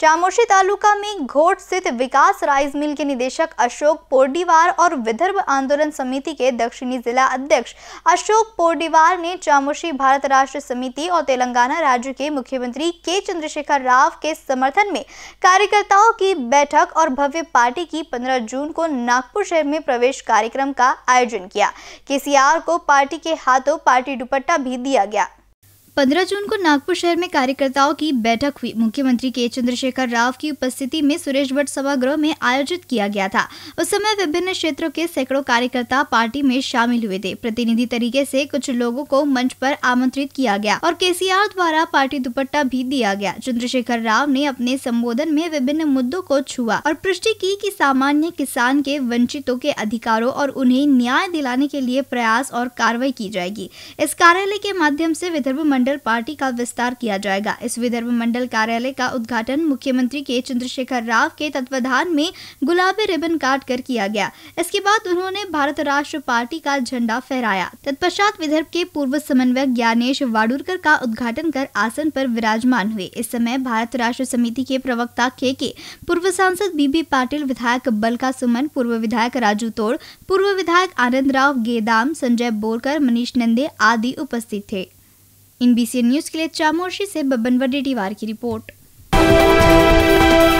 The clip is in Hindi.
चामोशी तालुका में घोट स्थित विकास राइस मिल के निदेशक अशोक पोर्डीवार और विदर्भ आंदोलन समिति के दक्षिणी जिला अध्यक्ष अशोक पोर्डीवार ने चामोशी भारत राष्ट्र समिति और तेलंगाना राज्य के मुख्यमंत्री के चंद्रशेखर राव के समर्थन में कार्यकर्ताओं की बैठक और भव्य पार्टी की 15 जून को नागपुर शहर में प्रवेश कार्यक्रम का आयोजन किया के को पार्टी के हाथों पार्टी दुपट्टा भी दिया गया 15 जून को नागपुर शहर में कार्यकर्ताओं की बैठक हुई मुख्यमंत्री के चंद्रशेखर राव की उपस्थिति में सुरेश भट्ट सभागृह में आयोजित किया गया था उस समय विभिन्न क्षेत्रों के सैकड़ों कार्यकर्ता पार्टी में शामिल हुए थे प्रतिनिधि तरीके से कुछ लोगों को मंच पर आमंत्रित किया गया और के द्वारा पार्टी दुपट्टा भी दिया गया चंद्रशेखर राव ने अपने संबोधन में विभिन्न मुद्दों को छुआ और पुष्टि की की सामान्य किसान के वंचितों के अधिकारों और उन्हें न्याय दिलाने के लिए प्रयास और कार्रवाई की जाएगी इस कार्यालय के माध्यम ऐसी विदर्भ मंडल मंडल पार्टी का विस्तार किया जाएगा इस विदर्भ मंडल कार्यालय का उद्घाटन मुख्यमंत्री के चंद्रशेखर राव के तत्वाधान में गुलाबी रिबन काट कर किया गया इसके बाद उन्होंने भारत राष्ट्र पार्टी का झंडा फहराया तत्पश्चात विदर्भ के पूर्व समन्वयक ज्ञानेश वाडुरकर का उद्घाटन कर आसन पर विराजमान हुए इस समय भारत राष्ट्र समिति के प्रवक्ता के के पूर्व सांसद बीबी पाटिल विधायक बलका सुमन पूर्व विधायक राजू तोड़ पूर्व विधायक आनंद राव गेदाम संजय बोरकर मनीष नंदे आदि उपस्थित थे इन बी न्यूज़ के लिए चामोर्शी से बबन वडेटीवार की रिपोर्ट